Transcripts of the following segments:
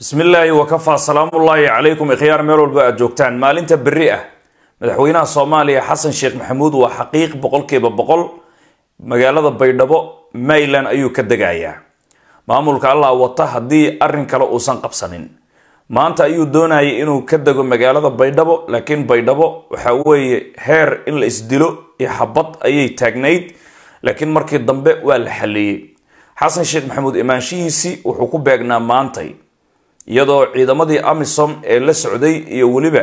bismillaahi asalaamu ullaahi calaykum ikhyaar meel walba aada joogtaan maalinta berri ah madaxweynaha soomaaliya xasan sheekh maxamuud waa xaqiiq boqolkiiba boqol magaalada baydhabo mayland ayuu ka degayaa maamulka allah wata haddii arrin kale uusan qabsanin maanta ayuu doonayay inuu ka dego magaalada baydhabo laakiin baydhabo waxa weeye heer in la isdilo iyo xabad ayay taagnayd laakiin markii dambe waa la xalleeyey xasan sheekh maxamuud imaanshihiisii wuxuu ku beegnaa maantay iyadoo ciidamadii amisom ee la socday iyo weliba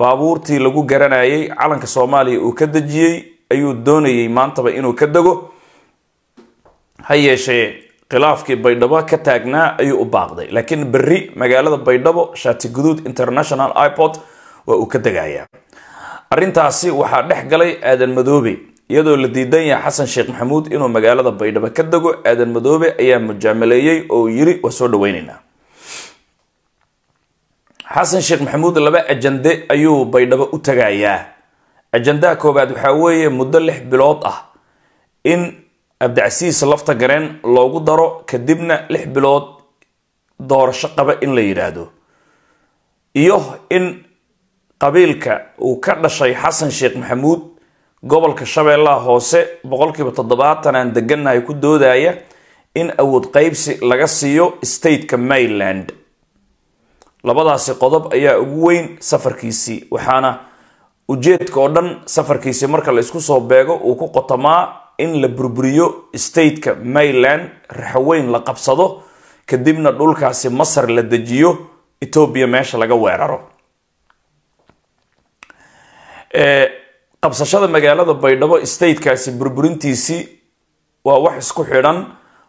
baabuurtii lagu garanayay calanka soomaaliya uu ka dejiyey ayuu doonayay maantaba inuu ka dego ha yeeshee khilaafkii baydhabo ka taagnaa ayuu u baaqday laakiin berri magaalada baydhabo shaati guduud international ipod waa uu ka degayaa arrintaasi waxaa dhex galay aadan madoobe iyadoo la diidan yahay xasan sheekh maxamuud inuu magaalada baydhabo ka dego aadan madoobe ayaa mujaamaleeyey oo yiri waa soo dhaweynaynaa xasan sheekh maxamuud laba ajande ayuu baydhabo u tagayaa ajandaha koowaad waxaa weeye muddo lix bilood ah in abdicasiis lafta gareen loogu daro kadibna lix bilood doorasho qaba in la yidhaahdo iyo in qabiilka uu ka dhashay xasan sheekh maxamuud gobolka shabeellaha hoose boqolkiiba toddobaatan aan degannahay ku doodaya in awood qaybsi laga siiyo stateka maryland labadaasi qodob ayaa ugu weyn safarkiisii waxaana ujeedka oo dhan safarkiisi marka la isku soo beego uu ku qotamaa in la burburiyo stateka mayland raxweyn la qabsado kadibna dhulkaasi masar la dejiyo etoobiya meesha laga weeraro qabsashada magaalada baydhabo statekaasi burburintiisii waa wax isku xidhan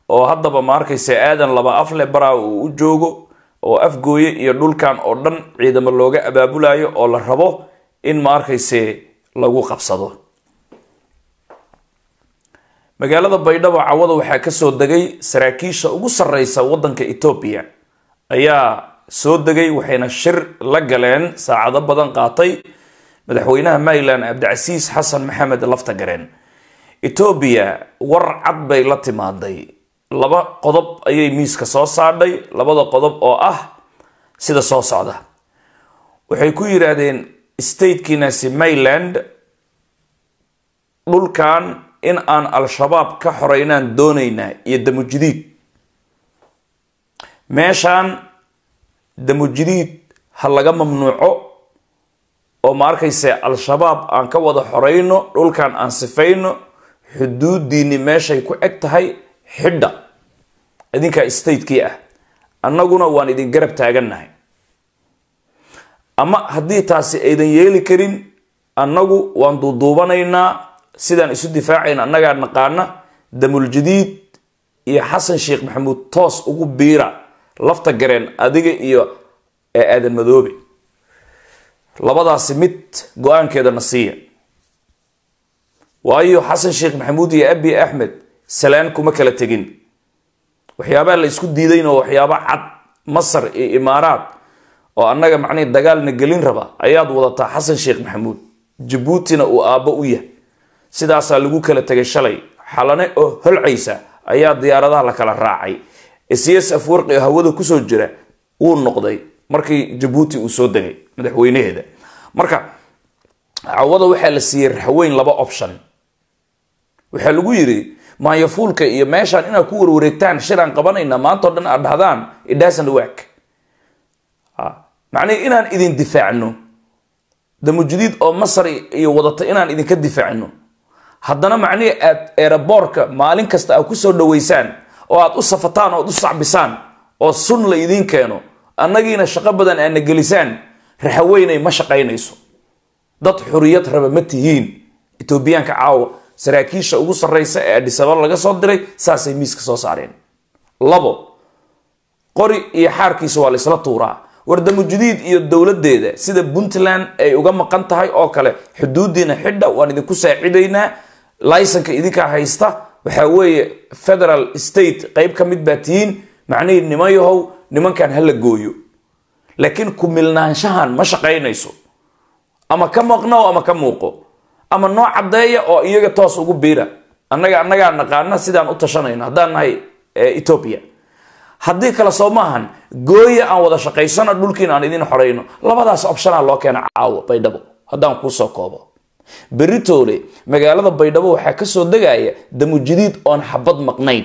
oo haddaba ma aadan laba afle baraa uu u joogo oo afgooye iyo dhulkan oo dhan ciidamo looga abaabulayo oo la rabo in maarkayse lagu qabsado magaalada baydhabo cawada waxaa kasoo degay saraakiisha ugu sarreysa waddanka etoobiya ayaa soo degay waxayna shir la galeen saacado badan qaatay madaxweynaha maryland cabdicasiis xasan maxamed laftagareen etoobiya war cad bay la timaaday laba qodob ayay miiska soo saadhay labada qodob oo ah sida soo socda waxay ku yidhaahdeen statekiinasi mayland dhulkan in aan al-shabaab ka xoreynaan doonaynaa iyo damujidiid meeshaan damujidiid ha laga mamnuuco oo ma arkayse al-shabaab aan ka wada xoreyno dhulkan aan sifayno xuduudiini meeshay ku eg tahay xidha idinkaa statekii ah annaguna waan idin garab taagannahay ama haddii taasi aydan yeeli karin annagu waan duuduubanaynaa sidaan isu difaacayna annagaa naqaana damuljadiid iyo xasan sheekh maxamuud toos ugu biira lafta gareen adiga iyo aadan madoobe labadaasi mid go-aankeedana siiya waayo xasan sheekh maxamuud iyo abi axmed salaan kuma kala tegin waxyaabaa la isku diidayn oo waxyaaba cad masar iyo imaaraad oo annaga macnii dagaalna gelin raba ayaad wadataa xasan sheekh maxamuud jabuutina uu aabbo u yahay sidaasaa lagu kala tegay shalay xalane oo holcaysa ayaa diyaaradaha la kala raacay cs e afwarqi oo hawada kusoo jira wuu noqday markii jabuuti uu soo degay madaxweynaheeda marka cawada waxaa la siiyey raxweyn laba option waxaa lagu yiri maayafuulka iyo meeshaan inaad ku warwareegtaan shiraan qabanayna maantao dhan aad dhahdaan it doesn't work ah, macnihii inaan idin difaacno damujadiid oo masar iyo wadata inaan idinka difaacno haddana macnihi aad eeraboorka maalin kasta aad ku soo dhaweysaan oo aad u safataan oad u sacbisaan oo sun la idiin keeno annagiina shaqo badan aadna gelisaan raxaweynay ma shaqaynayso dad xuriyad raba ma tihiin etoobiyaanka caawa saraakiisha ugu sarreysa ee adhisababa laga soo diray saasay miiska soo saareen labo qori iyo xaarkiisa waa laysla tuuraa jadiid iyo dowladdeeda sida puntland ay uga maqan tahay oo kale xuduudiina xidha waan idinku saacidaynaa licenka idinkaa haysta waxaa weeye federal state qeyb ka mid baa tihiin macnihii nimayahow nimankan hala gooyo laakiin kumilnaanshahan ma shaqaynayso ama ka maqno ama ka muuqo ama noo caddeeya oo iyaga toos ugu biira annaga annagaa naqaana sidaan u tashanayno haddaan nahay etoobiya haddii kale soo maahan gooya aan wada shaqaysano dhulkiin aan idin xorayno labadaas opshana loo keena caawo baydhabo haddaan kuusoo koobo beritoole magaalada baydhabo waxaa kasoo degaya damujadiid oon xabad maqnayn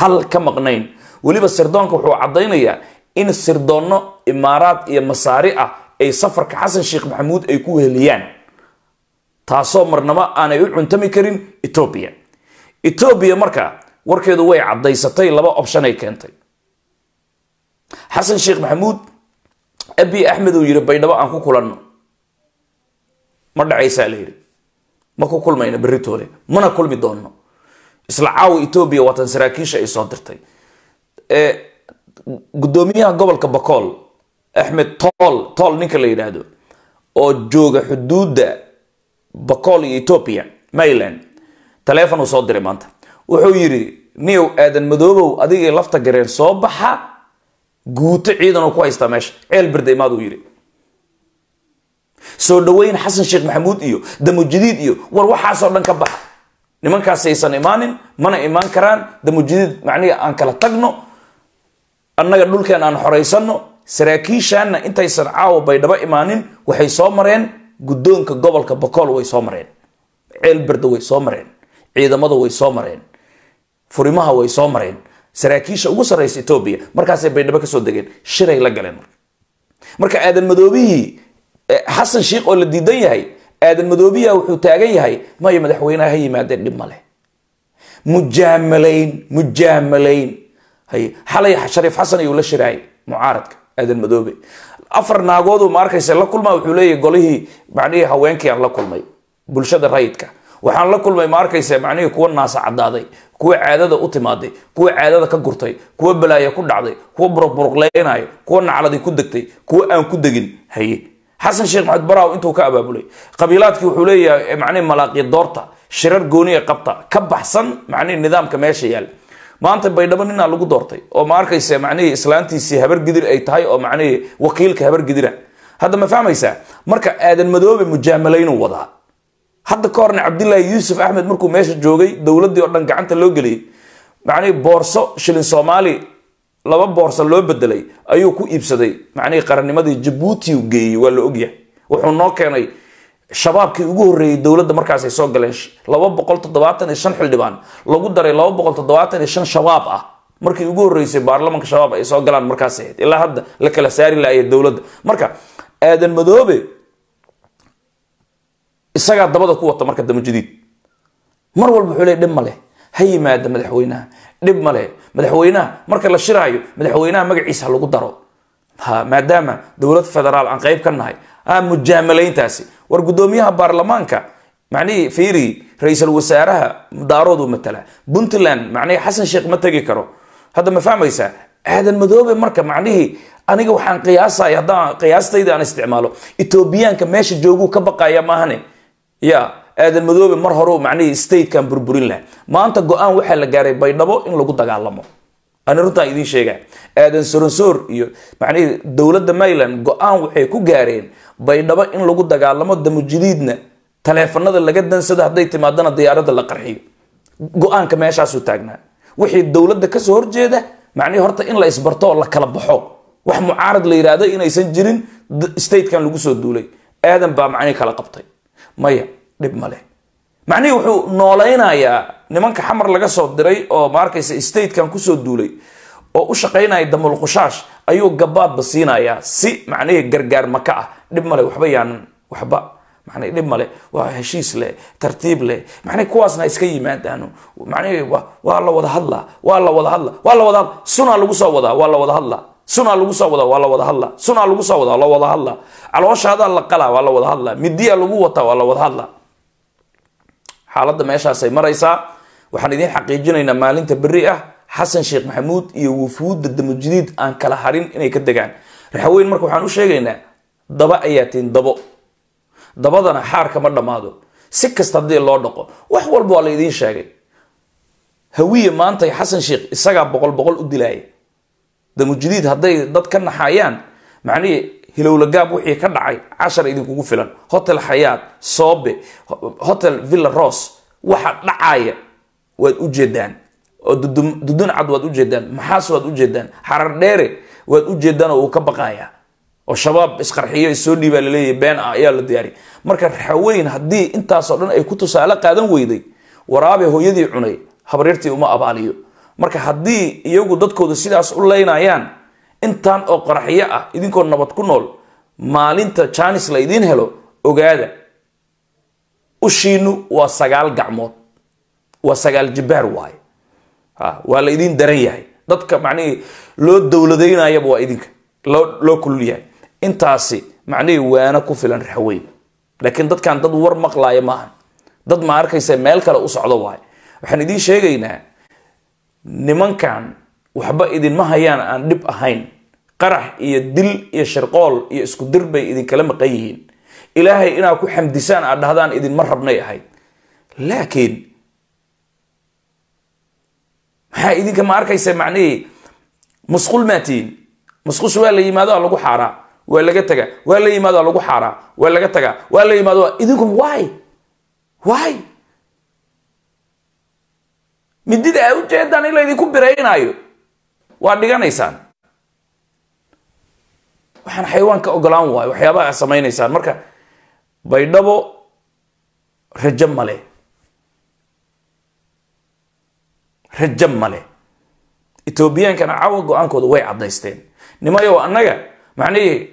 hal ka maqnayn weliba sirdoonka wuxuu caddaynayaa in sirdoonno imaaraad iyo masaari ah ay safarka xasan sheekh maxamuud ay ku weheliyaan taasoo marnaba aanay u cuntami karin etoobiya etoobiya marka warkeedu way caddaysatay laba option ay keentay xasan sheekh maxamuud abi axmed uu yidhi baydhabo aan ku kulanno ma dhacaysaa la yidhi ma ku kulmayna beritoole mana kulmi doonno isla caawa etoobiya waatan saraakiisha ay soo dirtay guddoomiyaha gobolka bakool axmed tool tool ninka la yidhaahdo oo jooga xuduudda boqol iyo etoobiya mayland taleefon uu soo diray maanta wuxuu yidhi niyow aadan madoobow adigii lafta gareen soo baxa guuto ciidanoo ku haystaa meesha ceel berdeymaad uu yidhi soo dhaweyn xasan sheekh maxamuud iyo damujadiid iyo war waxaasoo dhan ka baxa nimankaasaysan imaanin mana imaan karaan damujadiid macnihi aan kala tagno annaga dhulkeen aan xoraysanno saraakiishaanna intaysan caawa baydhaba imaanin waxay soo mareen guddoonka gobolka bokool way soo mareen ceelberda way soo mareen ciidamada way soo mareen furimaha way soo mareen saraakiisha ugu sarreysa etoobiya markaasay baydhabo kasoo degeen shiray la galeen marka marka aadan madoobihii eh, xasan sheikh oo la diidan yahay aadan madoobiya wuxuu taagan yahay mayo madaxweyneha ha yimaadeen dhib ma leh mujaamalayn mujaamalayn hay xalay shariif xasan ayuu la shiraay mucaaradka aadan madoobe afar naagoodu ma arkaysa la kulmaa wuxuu leeyahy golihii macnihii haweenkii aan la kulmay bulshada rayidka waxaan la kulmay ma macnihii kuwa naasa caddaaday kuwa caadada u timaaday kuwa caadada ka gurtay kuwa balaaya ku dhacday kuwa buruqburuqleynayo kuwa nacladi ku degtay kuwa aan ku degin haye xasan sheekh maxamed baraaw intuu ka abaabulay qabiilaadkii wuxuu leeyahay eh, macnihi malaaqiya doorta shirar gooniya ee qabta ka baxsan macnihi nidaamka meesha yaal maanta baydhabo ninaa lagu doortay oo ma arkaysa macnihii islaantiisii habargidir ay tahay oo macnihii wakiilka habargidira hadda ma fahmaysaa marka aadan madoobe mujaamalaynu wadaa hadda ka horna cabdilaahi yuusuf axmed markuu meesha joogay dowladdii oo dhan gacanta loo geliyey macnihii boorso shilin soomaali laba boorso loo bedelay ayuu ku iibsaday macnihii qarannimadii jabuuti u geeyey waa la ogyahay wuxuu noo keenay shabaabkii ugu horreeyay dowladda markaasay soo galeen laba boqol toddobaatan iyo shan xildhibaan lagu daray laba boqol toddobaatan iyo shan shabaab ah markii ugu horreysay baarlamaanka shabaab ay soo galaan markaas ahayd ilaa hadda la kala saari laaya dowladda marka aadan madoobe isagaa dabada ku wata marka damajadiid mar walba wuxuu le dhib ma leh ha yimaada madaxweynaha dhib ma leh madaxweynaha marka la shiraayo madaxweynaha magaciisa lagu daro maadaama dowlad federaal aan qeyb ka nahay mujaamalayntaasi war guddoomiyaha baarlamaanka macnihii fiiri ra-iisul wasaaraha daarooduu matala puntland macnihii xasan sheekh ma tegi karo hadda ma fahmaysaa aadan madoobe marka macnihii aniga waxaan qiyaasay haddaan qiyaastayda aan isticmaalo etoobiyaanka meesha jooguu ka baqaya maahane ya aadan madoobe mar hore macnihii statekan burburin laha maanta go-aan waxaa la gaaray baydhabo in lagu dagaalamo ani runtaan idiin sheega aadan soronsoor iyo macnihii dowladda maryland go-aan waxay ku gaareen baydhabo in lagu dagaalamo damujadiidna taleefanada laga dansado hadday timaadana diyaaradda la qarxiyo go-aanka meeshaasuu taagnaa wixii dowladda kasoo horjeeda macnihii horta in la isbarto oo la kala baxo wax mucaarad la yihahdo inaysan jirin statekan lagu soo duulay aadan baa macnihii kala qabtay maya dhib ma leh macnihii wuxuu noolaynayaa nimanka xamar laga soo diray oo maarkaysa statekan kusoo duulay oo u shaqaynaya damulqushaash ayuu gabaadba siinayaa si macnihii gargaar maka ah dhib male waxba yaanan waxba man dhib male waa heshiis leh tartiib leh mn kuwaasna iska yimaadaan man waa la wada hadla waa la wada hadla waa lawada hadla sunaa lagu soo wadaa waa lawada hadla sunaa lagu soo wadaa waa lawada hadla sunaa lagu soo wadaa waa lawada hadla calooshaada la qalaa waa la wada hadla midiya lagu wataa waa la wada hadla xaaladda meeshaasay maraysaa waxaan idiin xaqiijinaynaa maalinta beri ah xasan sheekh maxamuud iyo wafuudda damujadiid aan kala harin inay ka degaan raxaweyn marka waxaan u sheegaynaa daba ayaa tihin dabo dabadana xaarka ma dhammaado si kasta haddii loo dhaqo wax walba waa la sheegay hawiye maanta xasan sheekh isagaa boqol boqol u dilaaya damujadiid hadday dad ka naxayaan macnihi hilowlagaab wixii ka dhacay cashar idinkugu filan hotel xayaad soobe hotel villa ross waxa dhacaya waad u jeedaan oo dudun cad waad ujeedaan maxaas waad ujeedaan xarar dheere waad ujeedaan oo uu ka baqayaa oo shabaab isqarxiyo issoo dhiibaa laleeyahy been ah ayaa la diyaariya marka raxaweyn haddii intaasoo dhan ay ku tusaale qaadan weyday waraabe hooyadii cunay habaryartii uma abaaliyo marka haddii iyagu dadkooda sidaas u leynayaan intaan oo qaraxyo ah idinkoo nabad ku nool maalinta jaanis la idiin helo ogaada ushiinu waa sagaal gacmood waa sagaal jibbaar waaye Ah, waa la idin daran yahay dadka macnihii loo dowladaynayaba waa idinka loo kulul yahay intaasi macnihii waana ku filan raxweyn laakiin dadkan dad war maqlaaya maaha dad ma arkaysa meel kale u socdo waay waxaan idiin sheegaynaa nimankan waxba idinma hayaan aan dhib ahayn qarax iyo dil iyo shirqool iyo isku dir bay idinkala maqan yihiin ilaahay inaad ku xamdisaan aad dhahdaan idinma rabnay ahayd laakiin maxaa idinka ma arkaysa macnahe musqul maa tihin masquusha waa la yimaado waa lagu xaaraa waa laga taga waa la yimaado waa lagu xaaraa waa laga taga waa la yimaado idinku wy wy midida u ujeedaan in laydinku biraynaayo waa dhiganaysaan waxaan xayawaanka ogolaan waayo waxyaabaha a samaynaysaan marka baydhabo rajo male rajo male etoobiyaankana cawa go-aankooda way caddaysteen nimayow annaga macnihii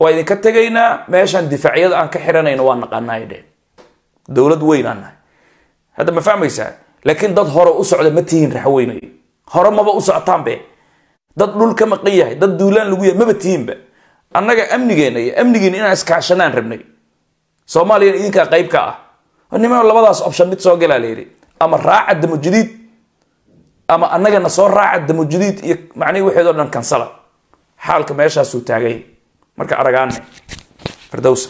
waa idinka tegaynaa meeshaan difaacyada aan ka xiranayno waa naqaanay dheen dowlad weyn hadda ma fahmaysaa laakiin dad hore u socda ma tihiin raxweynayo hore maba u socotaanbe dad dhul ka maqan yahay dad duulaan lagu yahay maba tihiinba annaga amnigeena iyo amnigiina inaan iskaashanaan rabnay soomaaliyana idinkaa qayb ah nima labadaas option mid soo galaa layidhi ama raaca damujadiid ama annagana soo raaca damujudiid iyo macnihii waxeedoo dhan kansala xaalka meeshaasuu taagay marka aragaane firdows